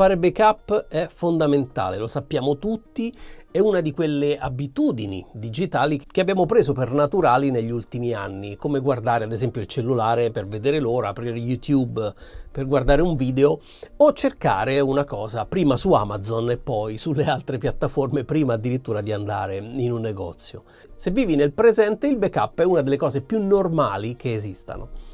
Fare backup è fondamentale, lo sappiamo tutti, è una di quelle abitudini digitali che abbiamo preso per naturali negli ultimi anni, come guardare ad esempio il cellulare per vedere l'ora, aprire YouTube per guardare un video o cercare una cosa prima su Amazon e poi sulle altre piattaforme prima addirittura di andare in un negozio. Se vivi nel presente il backup è una delle cose più normali che esistano.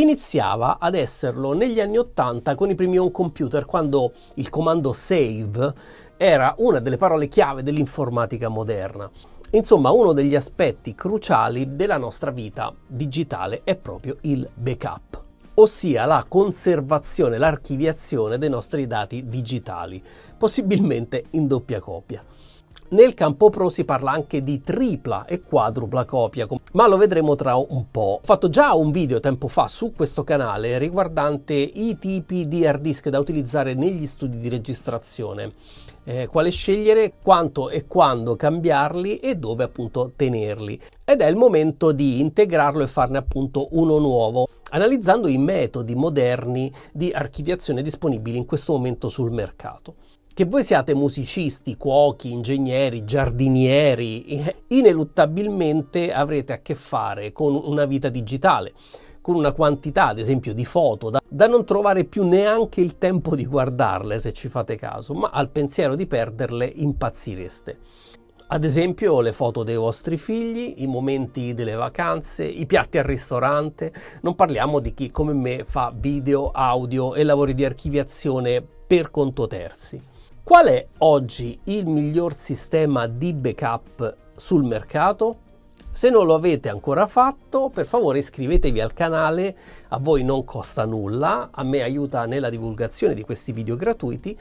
Iniziava ad esserlo negli anni 80 con i primi home computer quando il comando save era una delle parole chiave dell'informatica moderna. Insomma, uno degli aspetti cruciali della nostra vita digitale è proprio il backup, ossia la conservazione, l'archiviazione dei nostri dati digitali, possibilmente in doppia copia. Nel campo pro si parla anche di tripla e quadrupla copia, ma lo vedremo tra un po'. Ho fatto già un video tempo fa su questo canale riguardante i tipi di hard disk da utilizzare negli studi di registrazione, eh, quale scegliere, quanto e quando cambiarli e dove appunto tenerli. Ed è il momento di integrarlo e farne appunto uno nuovo analizzando i metodi moderni di archiviazione disponibili in questo momento sul mercato. Che voi siate musicisti, cuochi, ingegneri, giardinieri, ineluttabilmente avrete a che fare con una vita digitale, con una quantità, ad esempio, di foto da, da non trovare più neanche il tempo di guardarle, se ci fate caso, ma al pensiero di perderle impazzireste ad esempio le foto dei vostri figli, i momenti delle vacanze, i piatti al ristorante. Non parliamo di chi come me fa video, audio e lavori di archiviazione per conto terzi. Qual è oggi il miglior sistema di backup sul mercato? Se non lo avete ancora fatto, per favore iscrivetevi al canale, a voi non costa nulla, a me aiuta nella divulgazione di questi video gratuiti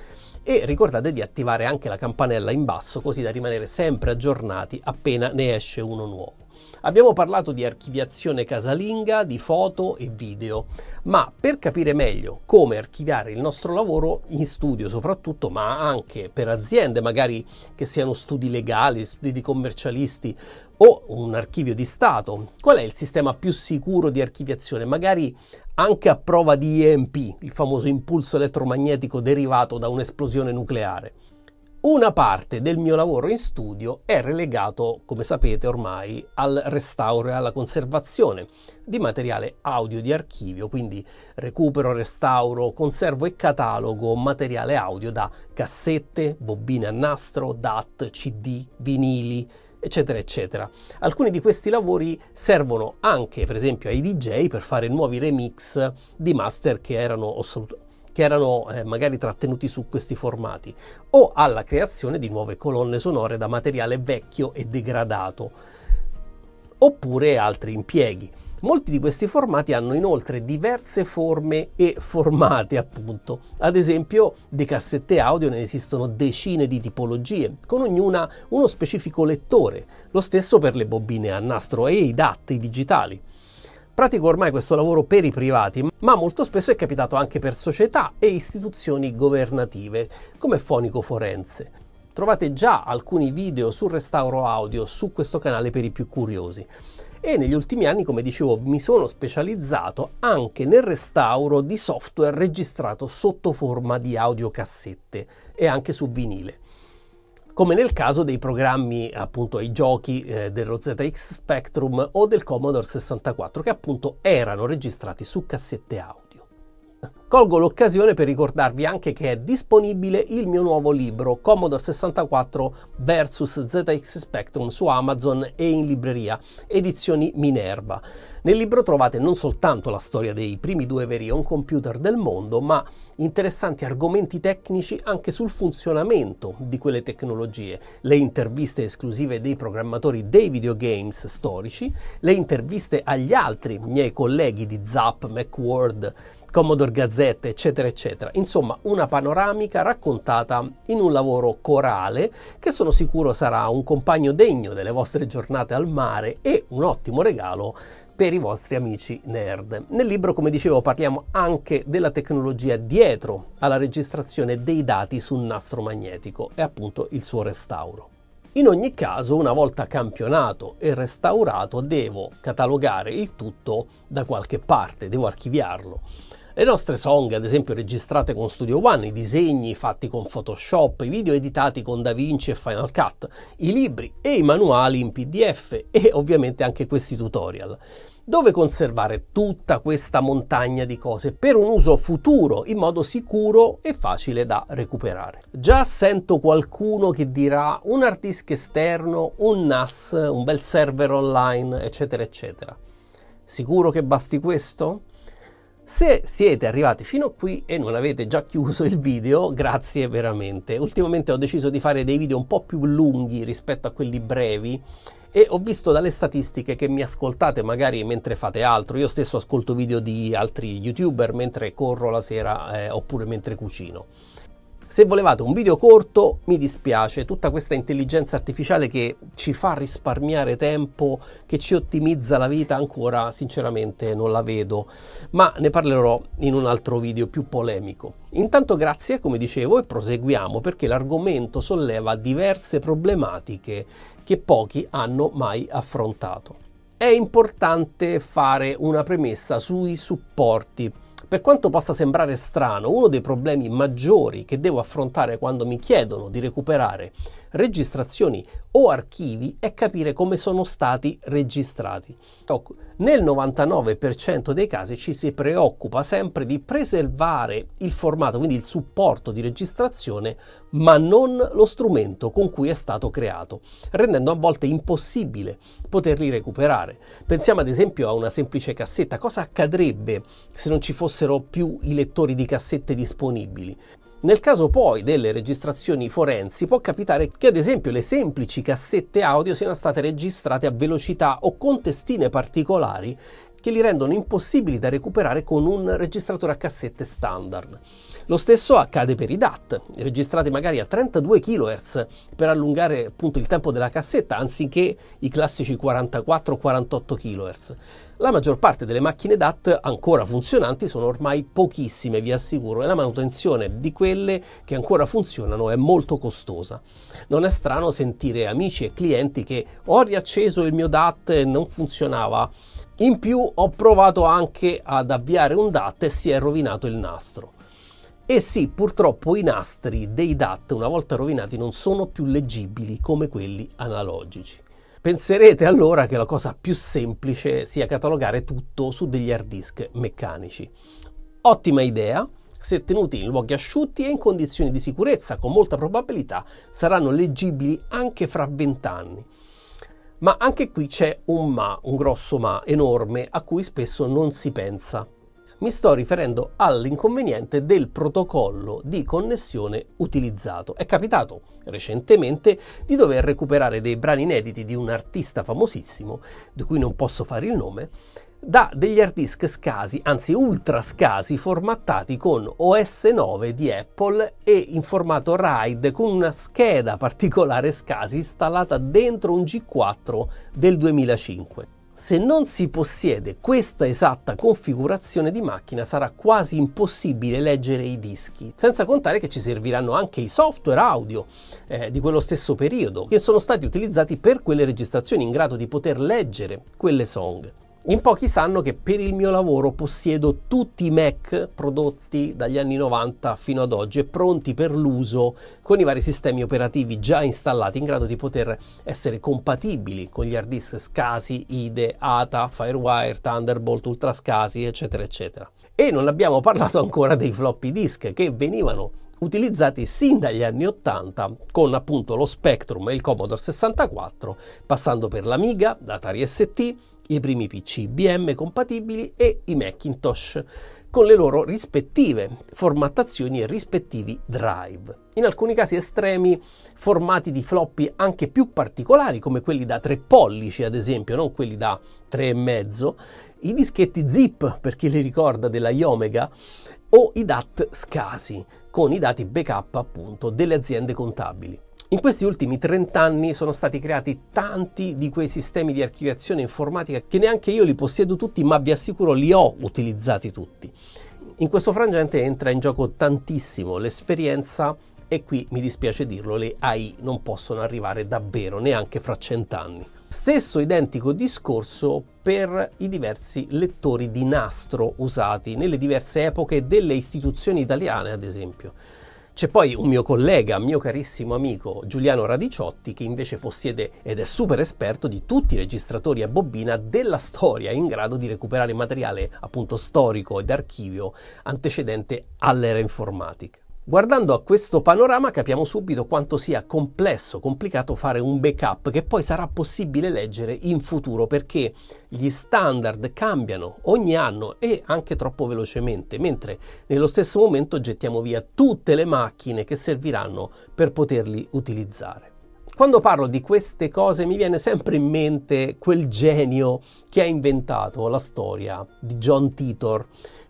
e ricordate di attivare anche la campanella in basso così da rimanere sempre aggiornati appena ne esce uno nuovo. Abbiamo parlato di archiviazione casalinga, di foto e video, ma per capire meglio come archiviare il nostro lavoro in studio soprattutto, ma anche per aziende magari che siano studi legali, studi di commercialisti o un archivio di Stato, qual è il sistema più sicuro di archiviazione? Magari anche a prova di EMP, il famoso impulso elettromagnetico derivato da un'esplosione nucleare. Una parte del mio lavoro in studio è relegato, come sapete ormai, al restauro e alla conservazione di materiale audio di archivio, quindi recupero, restauro, conservo e catalogo materiale audio da cassette, bobine a nastro, DAT, CD, vinili, eccetera eccetera. Alcuni di questi lavori servono anche per esempio ai DJ per fare nuovi remix di master che erano assolutamente che erano eh, magari trattenuti su questi formati, o alla creazione di nuove colonne sonore da materiale vecchio e degradato, oppure altri impieghi. Molti di questi formati hanno inoltre diverse forme e formati, appunto. Ad esempio, di cassette audio ne esistono decine di tipologie, con ognuna uno specifico lettore, lo stesso per le bobine a nastro e i DAT, i digitali. Pratico ormai questo lavoro per i privati, ma molto spesso è capitato anche per società e istituzioni governative, come Fonico Forense. Trovate già alcuni video sul restauro audio su questo canale per i più curiosi. E negli ultimi anni, come dicevo, mi sono specializzato anche nel restauro di software registrato sotto forma di audiocassette e anche su vinile come nel caso dei programmi appunto ai giochi eh, dello ZX Spectrum o del Commodore 64 che appunto erano registrati su cassette audio. Colgo l'occasione per ricordarvi anche che è disponibile il mio nuovo libro Commodore 64 vs ZX Spectrum su Amazon e in libreria, edizioni Minerva. Nel libro trovate non soltanto la storia dei primi due veri on computer del mondo, ma interessanti argomenti tecnici anche sul funzionamento di quelle tecnologie, le interviste esclusive dei programmatori dei videogames storici, le interviste agli altri miei colleghi di Zap, Macworld Commodore Gazzette, eccetera, eccetera. Insomma, una panoramica raccontata in un lavoro corale che sono sicuro sarà un compagno degno delle vostre giornate al mare e un ottimo regalo per i vostri amici nerd. Nel libro, come dicevo, parliamo anche della tecnologia dietro alla registrazione dei dati sul nastro magnetico e appunto il suo restauro. In ogni caso, una volta campionato e restaurato, devo catalogare il tutto da qualche parte, devo archiviarlo. Le nostre song, ad esempio registrate con Studio One, i disegni fatti con Photoshop, i video editati con DaVinci e Final Cut, i libri e i manuali in PDF e ovviamente anche questi tutorial. Dove conservare tutta questa montagna di cose per un uso futuro in modo sicuro e facile da recuperare? Già sento qualcuno che dirà un hard disk esterno, un NAS, un bel server online, eccetera, eccetera. Sicuro che basti questo? Se siete arrivati fino a qui e non avete già chiuso il video, grazie veramente. Ultimamente ho deciso di fare dei video un po' più lunghi rispetto a quelli brevi e ho visto dalle statistiche che mi ascoltate magari mentre fate altro. Io stesso ascolto video di altri youtuber mentre corro la sera eh, oppure mentre cucino. Se volevate un video corto, mi dispiace, tutta questa intelligenza artificiale che ci fa risparmiare tempo, che ci ottimizza la vita, ancora sinceramente non la vedo, ma ne parlerò in un altro video più polemico. Intanto grazie, come dicevo, e proseguiamo perché l'argomento solleva diverse problematiche che pochi hanno mai affrontato. È importante fare una premessa sui supporti per quanto possa sembrare strano, uno dei problemi maggiori che devo affrontare quando mi chiedono di recuperare registrazioni o archivi e capire come sono stati registrati. Nel 99% dei casi ci si preoccupa sempre di preservare il formato, quindi il supporto di registrazione, ma non lo strumento con cui è stato creato, rendendo a volte impossibile poterli recuperare. Pensiamo ad esempio a una semplice cassetta, cosa accadrebbe se non ci fossero più i lettori di cassette disponibili? Nel caso poi delle registrazioni forensi può capitare che ad esempio le semplici cassette audio siano state registrate a velocità o con testine particolari che li rendono impossibili da recuperare con un registratore a cassette standard. Lo stesso accade per i DAT, registrati magari a 32 kHz per allungare appunto il tempo della cassetta anziché i classici 44-48 kHz. La maggior parte delle macchine DAT ancora funzionanti sono ormai pochissime, vi assicuro, e la manutenzione di quelle che ancora funzionano è molto costosa. Non è strano sentire amici e clienti che ho riacceso il mio DAT e non funzionava. In più ho provato anche ad avviare un DAT e si è rovinato il nastro. E sì, purtroppo i nastri dei DAT una volta rovinati non sono più leggibili come quelli analogici. Penserete allora che la cosa più semplice sia catalogare tutto su degli hard disk meccanici. Ottima idea se tenuti in luoghi asciutti e in condizioni di sicurezza, con molta probabilità saranno leggibili anche fra vent'anni. Ma anche qui c'è un ma, un grosso ma enorme a cui spesso non si pensa mi sto riferendo all'inconveniente del protocollo di connessione utilizzato. È capitato recentemente di dover recuperare dei brani inediti di un artista famosissimo, di cui non posso fare il nome, da degli hard disk scasi, anzi ultra scasi, formattati con OS 9 di Apple e in formato RAID con una scheda particolare scasi installata dentro un G4 del 2005. Se non si possiede questa esatta configurazione di macchina sarà quasi impossibile leggere i dischi, senza contare che ci serviranno anche i software audio eh, di quello stesso periodo, che sono stati utilizzati per quelle registrazioni in grado di poter leggere quelle song. In pochi sanno che per il mio lavoro possiedo tutti i Mac prodotti dagli anni 90 fino ad oggi e pronti per l'uso con i vari sistemi operativi già installati in grado di poter essere compatibili con gli hard disk SCASI, IDE, ATA, Firewire, Thunderbolt, UltraSCASI, eccetera, eccetera. E non abbiamo parlato ancora dei floppy disk che venivano utilizzati sin dagli anni 80 con appunto lo Spectrum e il Commodore 64, passando per l'Amiga, l'Atari ST, i primi PC IBM compatibili e i Macintosh con le loro rispettive formattazioni e rispettivi drive. In alcuni casi estremi formati di floppy anche più particolari come quelli da 3 pollici ad esempio, non quelli da 3,5, i dischetti zip per chi li ricorda della Iomega o i DAT scasi con i dati backup appunto delle aziende contabili. In questi ultimi 30 anni sono stati creati tanti di quei sistemi di archiviazione informatica che neanche io li possiedo tutti, ma vi assicuro li ho utilizzati tutti. In questo frangente entra in gioco tantissimo l'esperienza e qui mi dispiace dirlo, le AI non possono arrivare davvero neanche fra cent'anni. Stesso identico discorso per i diversi lettori di nastro usati nelle diverse epoche delle istituzioni italiane, ad esempio. C'è poi un mio collega, mio carissimo amico Giuliano Radiciotti, che invece possiede ed è super esperto di tutti i registratori a bobina della storia, in grado di recuperare materiale appunto storico ed archivio antecedente all'era informatica. Guardando a questo panorama capiamo subito quanto sia complesso, complicato fare un backup che poi sarà possibile leggere in futuro perché gli standard cambiano ogni anno e anche troppo velocemente, mentre nello stesso momento gettiamo via tutte le macchine che serviranno per poterli utilizzare. Quando parlo di queste cose mi viene sempre in mente quel genio che ha inventato la storia di John Titor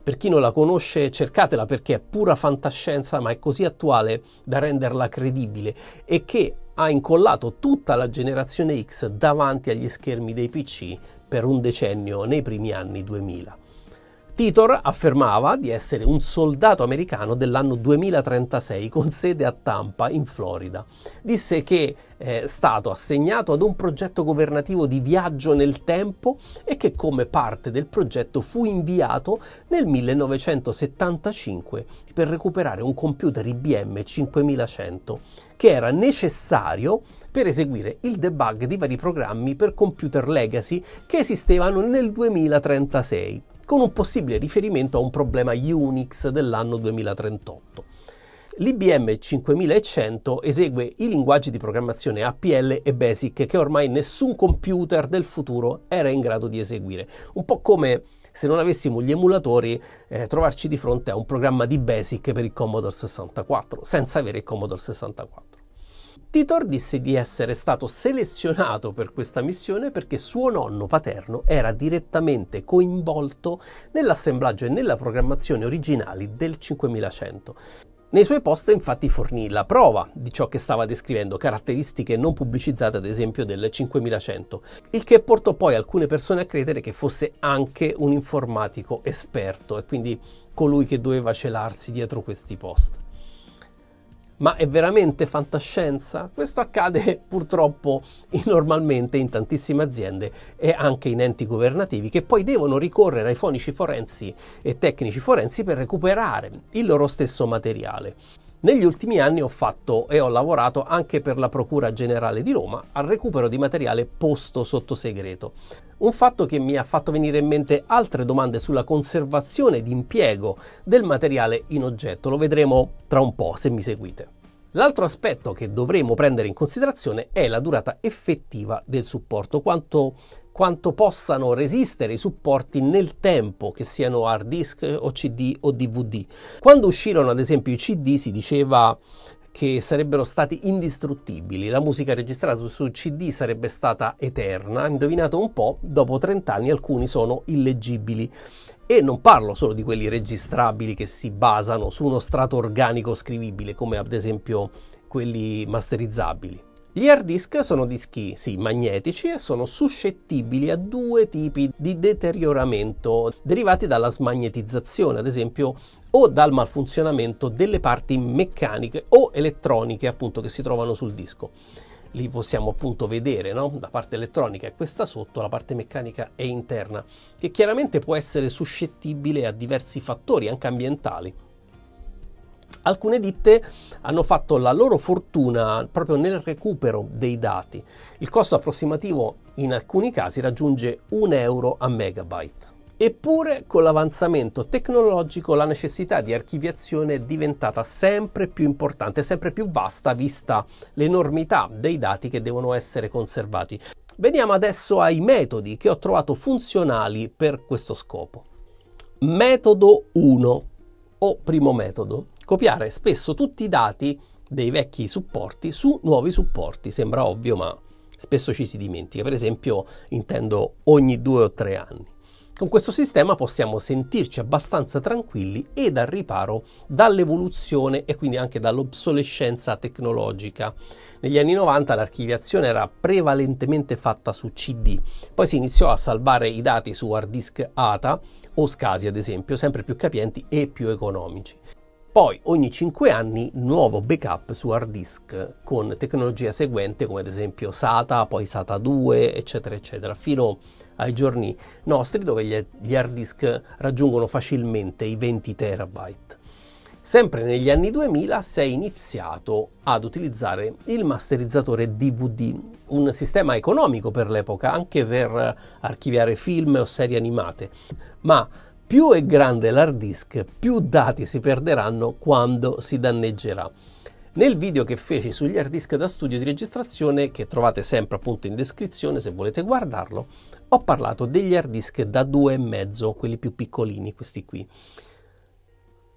per chi non la conosce cercatela perché è pura fantascienza ma è così attuale da renderla credibile e che ha incollato tutta la generazione X davanti agli schermi dei PC per un decennio nei primi anni 2000. Titor affermava di essere un soldato americano dell'anno 2036 con sede a Tampa, in Florida. Disse che è eh, stato assegnato ad un progetto governativo di viaggio nel tempo e che come parte del progetto fu inviato nel 1975 per recuperare un computer IBM 5100 che era necessario per eseguire il debug di vari programmi per computer legacy che esistevano nel 2036 con un possibile riferimento a un problema Unix dell'anno 2038. L'IBM 5100 esegue i linguaggi di programmazione APL e BASIC che ormai nessun computer del futuro era in grado di eseguire. Un po' come se non avessimo gli emulatori eh, trovarci di fronte a un programma di BASIC per il Commodore 64, senza avere il Commodore 64. Titor disse di essere stato selezionato per questa missione perché suo nonno paterno era direttamente coinvolto nell'assemblaggio e nella programmazione originali del 5100. Nei suoi post infatti fornì la prova di ciò che stava descrivendo, caratteristiche non pubblicizzate ad esempio del 5100, il che portò poi alcune persone a credere che fosse anche un informatico esperto e quindi colui che doveva celarsi dietro questi post. Ma è veramente fantascienza? Questo accade purtroppo normalmente in tantissime aziende e anche in enti governativi che poi devono ricorrere ai fonici forensi e tecnici forensi per recuperare il loro stesso materiale. Negli ultimi anni ho fatto e ho lavorato anche per la Procura Generale di Roma al recupero di materiale posto sotto segreto. Un fatto che mi ha fatto venire in mente altre domande sulla conservazione ed impiego del materiale in oggetto, lo vedremo tra un po' se mi seguite. L'altro aspetto che dovremo prendere in considerazione è la durata effettiva del supporto, quanto, quanto possano resistere i supporti nel tempo, che siano hard disk o CD o DVD. Quando uscirono ad esempio i CD si diceva che sarebbero stati indistruttibili, la musica registrata su CD sarebbe stata eterna, indovinato un po', dopo 30 anni alcuni sono illeggibili. E non parlo solo di quelli registrabili che si basano su uno strato organico scrivibile, come ad esempio quelli masterizzabili. Gli hard disk sono dischi, sì, magnetici e sono suscettibili a due tipi di deterioramento derivati dalla smagnetizzazione, ad esempio, o dal malfunzionamento delle parti meccaniche o elettroniche, appunto, che si trovano sul disco. Li possiamo appunto vedere, no? La parte elettronica è questa sotto, la parte meccanica è interna, che chiaramente può essere suscettibile a diversi fattori, anche ambientali. Alcune ditte hanno fatto la loro fortuna proprio nel recupero dei dati. Il costo approssimativo in alcuni casi raggiunge 1 euro a megabyte. Eppure con l'avanzamento tecnologico la necessità di archiviazione è diventata sempre più importante, sempre più vasta vista l'enormità dei dati che devono essere conservati. Veniamo adesso ai metodi che ho trovato funzionali per questo scopo. Metodo 1 o primo metodo copiare spesso tutti i dati dei vecchi supporti su nuovi supporti. Sembra ovvio, ma spesso ci si dimentica. Per esempio, intendo ogni due o tre anni. Con questo sistema possiamo sentirci abbastanza tranquilli ed al riparo dall'evoluzione e quindi anche dall'obsolescenza tecnologica. Negli anni 90 l'archiviazione era prevalentemente fatta su CD, poi si iniziò a salvare i dati su hard disk ATA o SCASI ad esempio, sempre più capienti e più economici. Poi ogni 5 anni nuovo backup su hard disk con tecnologia seguente come ad esempio SATA, poi SATA 2, eccetera, eccetera, fino ai giorni nostri dove gli hard disk raggiungono facilmente i 20 terabyte. Sempre negli anni 2000 si è iniziato ad utilizzare il masterizzatore DVD, un sistema economico per l'epoca anche per archiviare film o serie animate, ma più è grande l'hard disk, più dati si perderanno quando si danneggerà. Nel video che feci sugli hard disk da studio di registrazione, che trovate sempre appunto in descrizione se volete guardarlo, ho parlato degli hard disk da 2,5, quelli più piccolini, questi qui,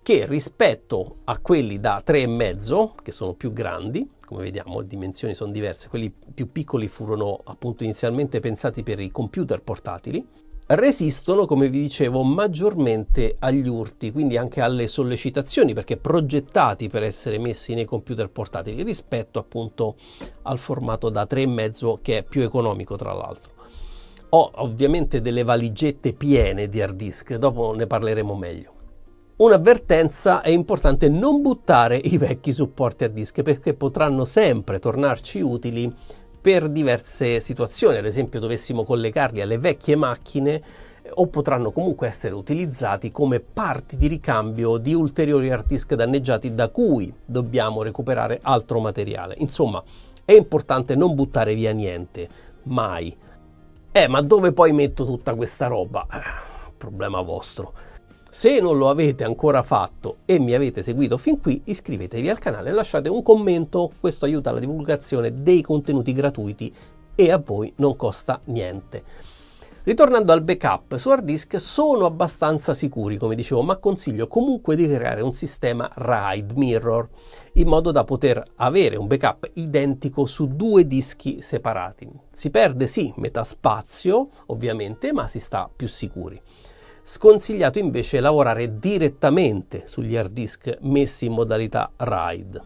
che rispetto a quelli da 3,5, che sono più grandi, come vediamo le dimensioni sono diverse, quelli più piccoli furono appunto inizialmente pensati per i computer portatili, resistono, come vi dicevo, maggiormente agli urti, quindi anche alle sollecitazioni, perché progettati per essere messi nei computer portatili rispetto appunto al formato da 3,5 che è più economico tra l'altro. Ho ovviamente delle valigette piene di hard disk, dopo ne parleremo meglio. Un'avvertenza è importante non buttare i vecchi supporti a disk perché potranno sempre tornarci utili per diverse situazioni, ad esempio dovessimo collegarli alle vecchie macchine eh, o potranno comunque essere utilizzati come parti di ricambio di ulteriori hard disk danneggiati da cui dobbiamo recuperare altro materiale. Insomma, è importante non buttare via niente, mai. Eh, ma dove poi metto tutta questa roba? Eh, problema vostro. Se non lo avete ancora fatto e mi avete seguito fin qui, iscrivetevi al canale e lasciate un commento, questo aiuta alla divulgazione dei contenuti gratuiti e a voi non costa niente. Ritornando al backup su hard disk sono abbastanza sicuri come dicevo ma consiglio comunque di creare un sistema RAID mirror in modo da poter avere un backup identico su due dischi separati. Si perde sì metà spazio ovviamente ma si sta più sicuri. Sconsigliato invece lavorare direttamente sugli hard disk messi in modalità RAID.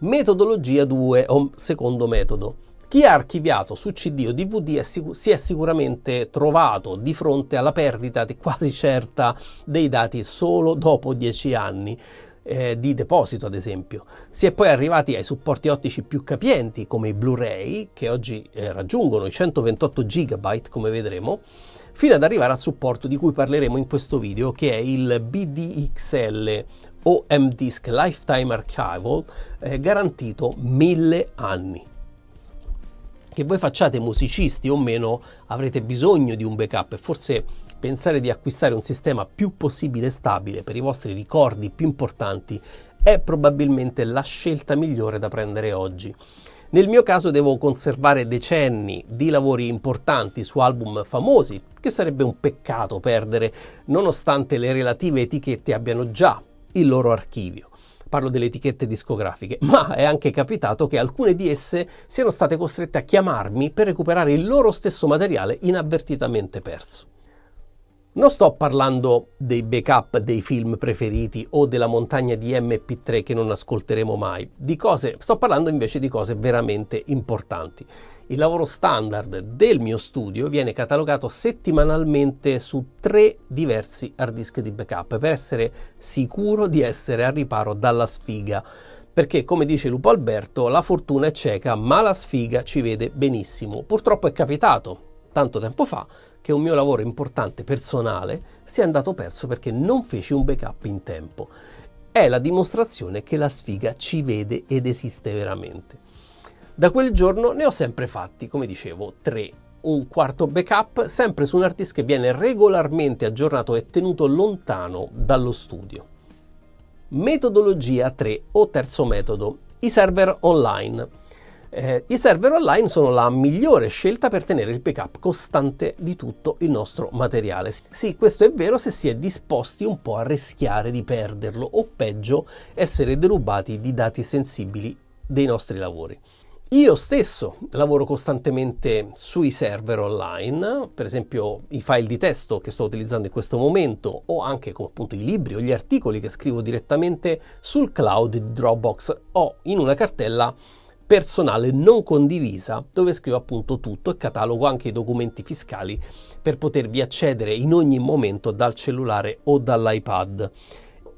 Metodologia 2 o secondo metodo. Chi ha archiviato su CD o DVD è sic- si è sicuramente trovato di fronte alla perdita di quasi certa dei dati solo dopo 10 anni, eh, di deposito, ad esempio. Si è poi arrivati ai supporti ottici più capienti come i Blu-ray, che oggi eh, raggiungono i 128 GB, come vedremo, fino ad arrivare al supporto di cui parleremo in questo video, che è il BDXL o M-Disk Lifetime Archival, eh, garantito mille anni. Che voi facciate musicisti o meno, avrete bisogno di un backup e forse pensare di acquistare un sistema più possibile stabile per i vostri ricordi più importanti è probabilmente la scelta migliore da prendere oggi. Nel mio caso devo conservare decenni di lavori importanti su album famosi, che sarebbe un peccato perdere, nonostante le relative etichette abbiano già il loro archivio parlo delle etichette discografiche, ma è anche capitato che alcune di esse siano state costrette a chiamarmi per recuperare il loro stesso materiale inavvertitamente perso. Non sto parlando dei backup dei film preferiti o della montagna di MP3 che non ascolteremo mai, cose, sto parlando invece di cose veramente importanti. Il lavoro standard del mio studio viene catalogato settimanalmente su tre diversi hard disk di backup per essere sicuro di essere al riparo dalla sfiga. Perché, come dice Lupo Alberto, la fortuna è cieca, ma la sfiga ci vede benissimo. Purtroppo è capitato tanto tempo fa che un mio lavoro importante personale sia andato perso perché non feci un backup in tempo. È la dimostrazione che la sfiga ci vede ed esiste veramente. Da quel giorno ne ho sempre fatti, come dicevo, tre un quarto backup sempre su un hard disk che viene regolarmente aggiornato e tenuto lontano dallo studio. Metodologia 3 o terzo metodo, i server online. Eh, I server online sono la migliore scelta per tenere il backup costante di tutto il nostro materiale. Sì, questo è vero se si è disposti un po' a rischiare di perderlo o peggio essere derubati di dati sensibili dei nostri lavori. Io stesso lavoro costantemente sui server online, per esempio i file di testo che sto utilizzando in questo momento o anche come appunto i libri o gli articoli che scrivo direttamente sul cloud di Dropbox o in una cartella personale non condivisa dove scrivo appunto tutto e catalogo anche i documenti fiscali per potervi accedere in ogni momento dal cellulare o dall'iPad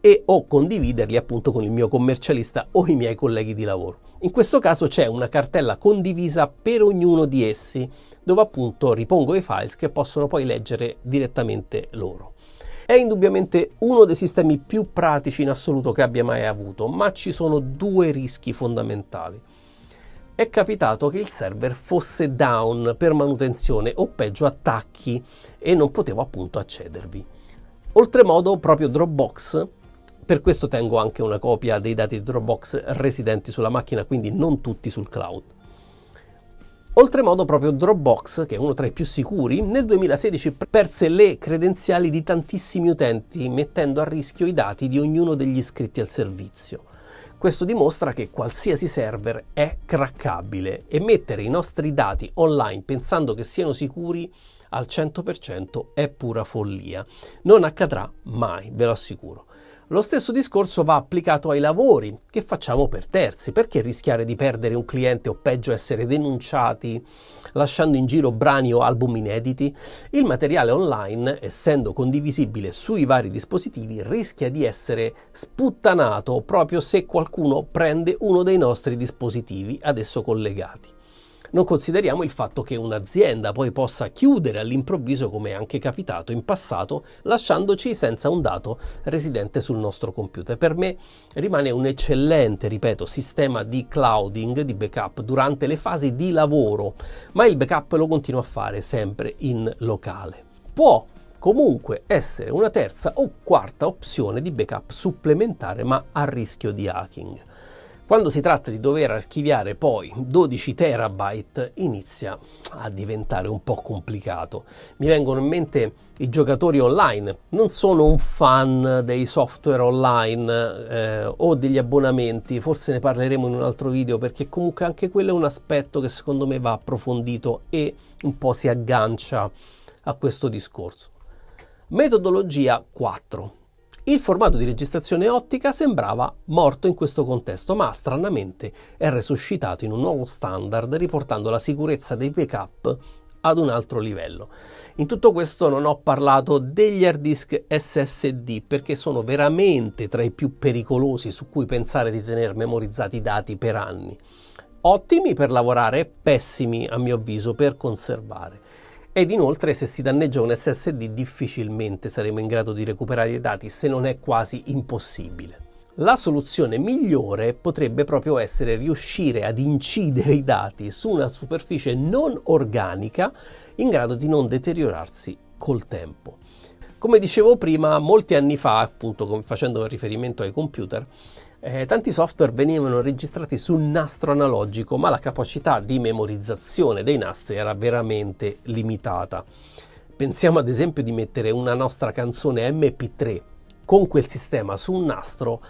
e o condividerli appunto con il mio commercialista o i miei colleghi di lavoro. In questo caso c'è una cartella condivisa per ognuno di essi, dove appunto ripongo i files che possono poi leggere direttamente loro. È indubbiamente uno dei sistemi più pratici in assoluto che abbia mai avuto, ma ci sono due rischi fondamentali è capitato che il server fosse down per manutenzione o peggio attacchi e non potevo appunto accedervi. Oltremodo proprio Dropbox per questo tengo anche una copia dei dati di Dropbox residenti sulla macchina, quindi non tutti sul cloud. Oltremodo proprio Dropbox, che è uno tra i più sicuri, nel 2016 perse le credenziali di tantissimi utenti, mettendo a rischio i dati di ognuno degli iscritti al servizio. Questo dimostra che qualsiasi server è craccabile e mettere i nostri dati online pensando che siano sicuri al 100% è pura follia. Non accadrà mai, ve lo assicuro. Lo stesso discorso va applicato ai lavori che facciamo per terzi. Perché rischiare di perdere un cliente o peggio essere denunciati lasciando in giro brani o album inediti? Il materiale online, essendo condivisibile sui vari dispositivi, rischia di essere sputtanato proprio se qualcuno prende uno dei nostri dispositivi ad esso collegati non consideriamo il fatto che un'azienda poi possa chiudere all'improvviso, come è anche capitato in passato, lasciandoci senza un dato residente sul nostro computer. Per me rimane un eccellente, ripeto, sistema di clouding, di backup durante le fasi di lavoro, ma il backup lo continuo a fare sempre in locale. Può comunque essere una terza o quarta opzione di backup supplementare ma a rischio di hacking. Quando si tratta di dover archiviare poi 12 terabyte inizia a diventare un po' complicato. Mi vengono in mente i giocatori online. Non sono un fan dei software online eh, o degli abbonamenti, forse ne parleremo in un altro video perché comunque anche quello è un aspetto che secondo me va approfondito e un po' si aggancia a questo discorso. Metodologia 4. Il formato di registrazione ottica sembrava morto in questo contesto, ma stranamente è resuscitato in un nuovo standard riportando la sicurezza dei backup ad un altro livello. In tutto questo non ho parlato degli hard disk SSD perché sono veramente tra i più pericolosi su cui pensare di tenere memorizzati i dati per anni. Ottimi per lavorare, pessimi a mio avviso per conservare ed inoltre se si danneggia un SSD difficilmente saremo in grado di recuperare i dati se non è quasi impossibile. La soluzione migliore potrebbe proprio essere riuscire ad incidere i dati su una superficie non organica in grado di non deteriorarsi col tempo. Come dicevo prima, molti anni fa, appunto facendo riferimento ai computer, eh, tanti software venivano registrati su nastro analogico, ma la capacità di memorizzazione dei nastri era veramente limitata. Pensiamo ad esempio di mettere una nostra canzone MP3 con quel sistema su un nastro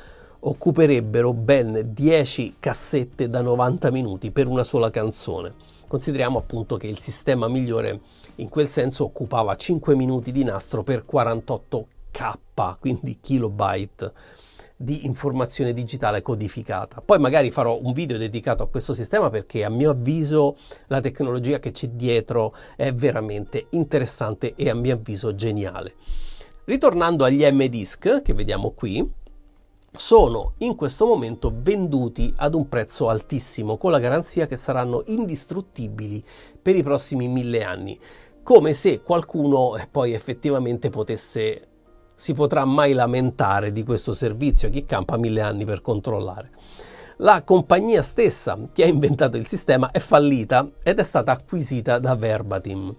occuperebbero ben 10 cassette da 90 minuti per una sola canzone. Consideriamo appunto che il sistema migliore in quel senso occupava 5 minuti di nastro per 48k, quindi kilobyte di informazione digitale codificata. Poi magari farò un video dedicato a questo sistema perché a mio avviso la tecnologia che c'è dietro è veramente interessante e a mio avviso geniale. Ritornando agli M-Disc che vediamo qui, sono in questo momento venduti ad un prezzo altissimo con la garanzia che saranno indistruttibili per i prossimi mille anni, come se qualcuno eh, poi effettivamente potesse si potrà mai lamentare di questo servizio, chi campa mille anni per controllare. La compagnia stessa che ha inventato il sistema è fallita ed è stata acquisita da Verbatim.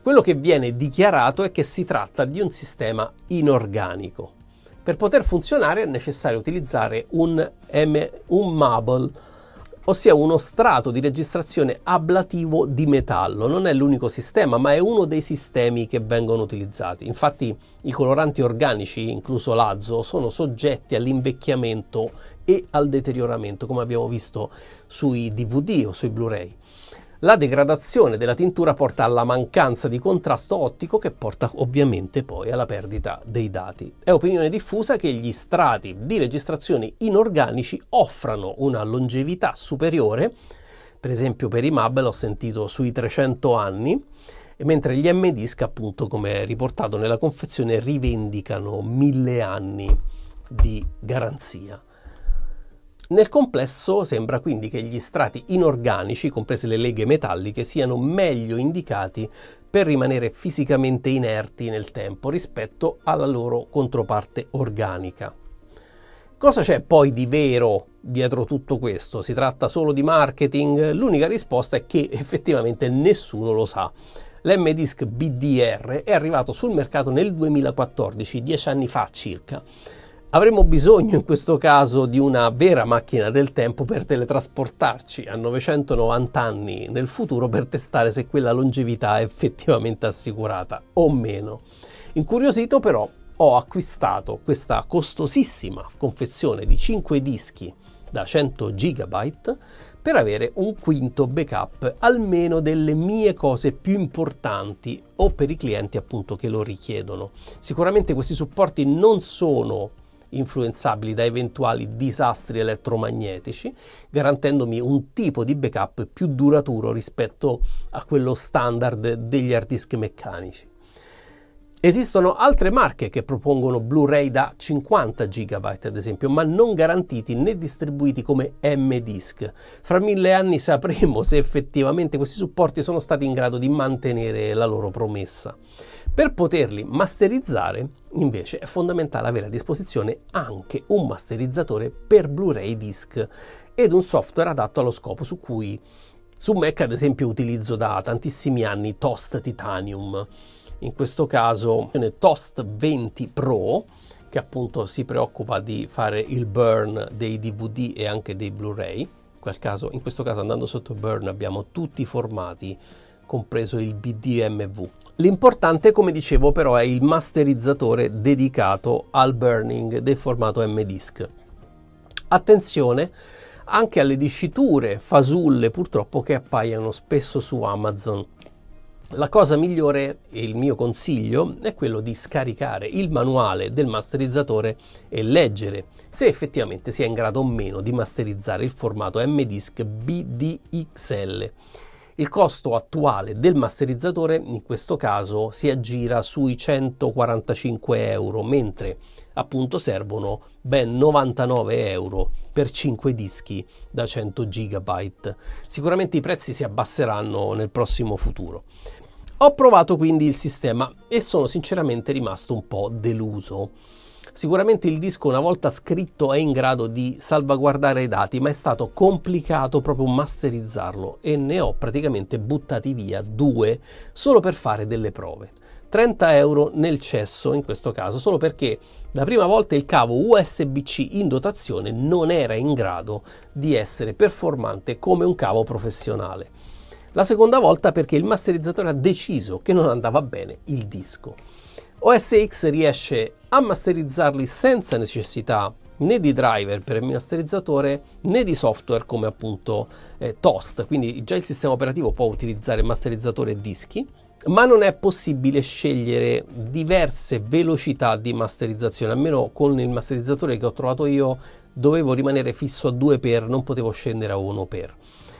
Quello che viene dichiarato è che si tratta di un sistema inorganico. Per poter funzionare è necessario utilizzare un, M- un Mabel, ossia uno strato di registrazione ablativo di metallo. Non è l'unico sistema, ma è uno dei sistemi che vengono utilizzati. Infatti i coloranti organici, incluso l'azzo, sono soggetti all'invecchiamento e al deterioramento, come abbiamo visto sui DVD o sui Blu-ray. La degradazione della tintura porta alla mancanza di contrasto ottico che porta ovviamente poi alla perdita dei dati. È opinione diffusa che gli strati di registrazione inorganici offrano una longevità superiore, per esempio per i MAB l'ho sentito sui 300 anni, mentre gli M-Disc appunto come riportato nella confezione rivendicano mille anni di garanzia. Nel complesso sembra quindi che gli strati inorganici, comprese le leghe metalliche, siano meglio indicati per rimanere fisicamente inerti nel tempo rispetto alla loro controparte organica. Cosa c'è poi di vero dietro tutto questo? Si tratta solo di marketing? L'unica risposta è che effettivamente nessuno lo sa. L'M-Disc BDR è arrivato sul mercato nel 2014, dieci anni fa circa Avremmo bisogno in questo caso di una vera macchina del tempo per teletrasportarci a 990 anni nel futuro per testare se quella longevità è effettivamente assicurata o meno. Incuriosito però ho acquistato questa costosissima confezione di 5 dischi da 100 GB per avere un quinto backup almeno delle mie cose più importanti o per i clienti appunto che lo richiedono. Sicuramente questi supporti non sono influenzabili da eventuali disastri elettromagnetici, garantendomi un tipo di backup più duraturo rispetto a quello standard degli hard disk meccanici. Esistono altre marche che propongono Blu-ray da 50 GB ad esempio, ma non garantiti né distribuiti come M-Disc. Fra mille anni sapremo se effettivamente questi supporti sono stati in grado di mantenere la loro promessa. Per poterli masterizzare invece è fondamentale avere a disposizione anche un masterizzatore per Blu-ray disc ed un software adatto allo scopo su cui su Mac ad esempio utilizzo da tantissimi anni Toast Titanium, in questo caso Toast 20 Pro che appunto si preoccupa di fare il burn dei DVD e anche dei Blu-ray. In, in questo caso andando sotto burn abbiamo tutti i formati compreso il BDMV. L'importante, come dicevo, però è il masterizzatore dedicato al burning del formato M-Disc. Attenzione anche alle diciture fasulle purtroppo che appaiono spesso su Amazon. La cosa migliore e il mio consiglio è quello di scaricare il manuale del masterizzatore e leggere se effettivamente si è in grado o meno di masterizzare il formato M-Disc BDXL il costo attuale del masterizzatore in questo caso si aggira sui 145 euro, mentre appunto servono ben 99 euro per 5 dischi da 100 GB. Sicuramente i prezzi si abbasseranno nel prossimo futuro. Ho provato quindi il sistema e sono sinceramente rimasto un po' deluso Sicuramente il disco una volta scritto è in grado di salvaguardare i dati, ma è stato complicato proprio masterizzarlo e ne ho praticamente buttati via due solo per fare delle prove. 30 euro nel cesso in questo caso, solo perché la prima volta il cavo USB-C in dotazione non era in grado di essere performante come un cavo professionale. La seconda volta perché il masterizzatore ha deciso che non andava bene il disco. OS X riesce a masterizzarli senza necessità né di driver per il masterizzatore né di software come appunto eh, Toast, quindi già il sistema operativo può utilizzare masterizzatore e dischi, ma non è possibile scegliere diverse velocità di masterizzazione, almeno con il masterizzatore che ho trovato io dovevo rimanere fisso a 2 x non potevo scendere a 1 x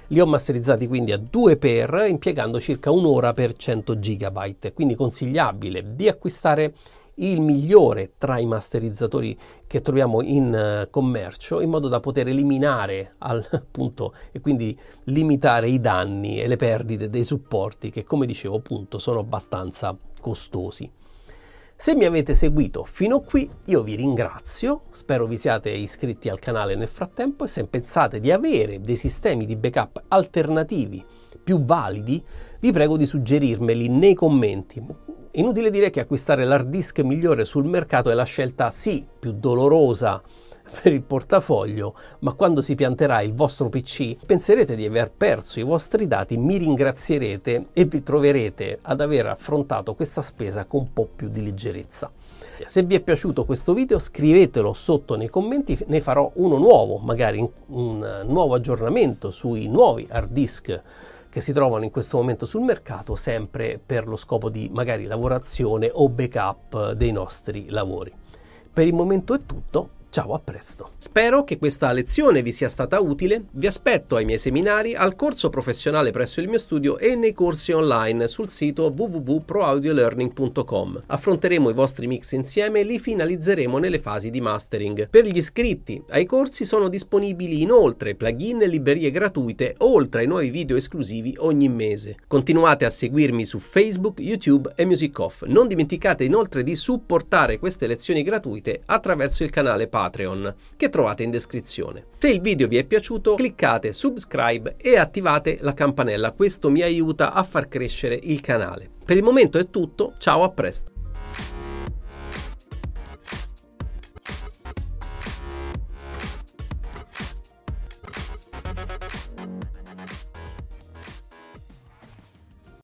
li ho masterizzati quindi a 2 per impiegando circa un'ora per 100 GB, quindi consigliabile di acquistare il migliore tra i masterizzatori che troviamo in eh, commercio in modo da poter eliminare al punto e quindi limitare i danni e le perdite dei supporti che come dicevo appunto sono abbastanza costosi. Se mi avete seguito fino qui io vi ringrazio, spero vi siate iscritti al canale nel frattempo e se pensate di avere dei sistemi di backup alternativi più validi vi prego di suggerirmeli nei commenti. Inutile dire che acquistare l'hard disk migliore sul mercato è la scelta sì più dolorosa per il portafoglio, ma quando si pianterà il vostro PC penserete di aver perso i vostri dati, mi ringrazierete e vi troverete ad aver affrontato questa spesa con un po' più di leggerezza. Se vi è piaciuto questo video scrivetelo sotto nei commenti, ne farò uno nuovo, magari un nuovo aggiornamento sui nuovi hard disk che si trovano in questo momento sul mercato, sempre per lo scopo di magari lavorazione o backup dei nostri lavori. Per il momento è tutto, Ciao, a presto. Spero che questa lezione vi sia stata utile. Vi aspetto ai miei seminari, al corso professionale presso il mio studio e nei corsi online sul sito www.proaudiolearning.com. Affronteremo i vostri mix insieme e li finalizzeremo nelle fasi di mastering. Per gli iscritti ai corsi sono disponibili inoltre plugin e librerie gratuite, oltre ai nuovi video esclusivi ogni mese. Continuate a seguirmi su Facebook, YouTube e Music Off. Non dimenticate inoltre di supportare queste lezioni gratuite attraverso il canale Patreon Patreon, che trovate in descrizione. Se il video vi è piaciuto, cliccate subscribe e attivate la campanella, questo mi aiuta a far crescere il canale. Per il momento è tutto, ciao a presto!